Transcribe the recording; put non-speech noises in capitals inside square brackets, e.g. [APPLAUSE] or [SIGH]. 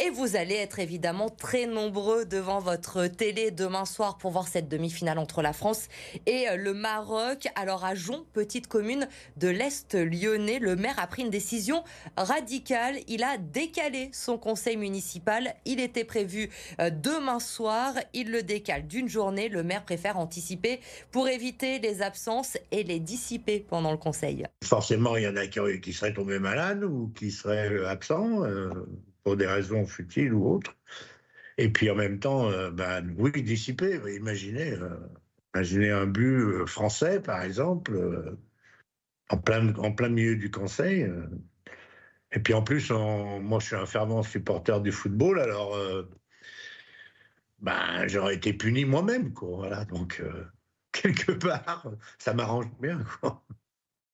Et vous allez être évidemment très nombreux devant votre télé demain soir pour voir cette demi-finale entre la France et euh, le Maroc. Alors à Jon, petite commune de l'Est lyonnais, le maire a pris une décision radicale. Il a décalé son conseil municipal. Il était prévu euh, demain soir. Il le décale d'une journée. Le maire préfère anticiper pour éviter les absences et les dissiper pendant le conseil. Forcément, il y en a qui, seraient tombés malades ou qui seraient absents. Euh, des raisons futiles ou autres. Et puis en même temps, euh, bah, oui, dissiper. Imaginez, euh, un but euh, français, par exemple, en, plein, en plein milieu du Conseil. et puis en plus, moi, je suis un fervent supporter du football, alors ben j'aurais été puni moi-même. Quoi, voilà, donc, [LAUGHS] quelque part, ça m'arrange bien. Quoi.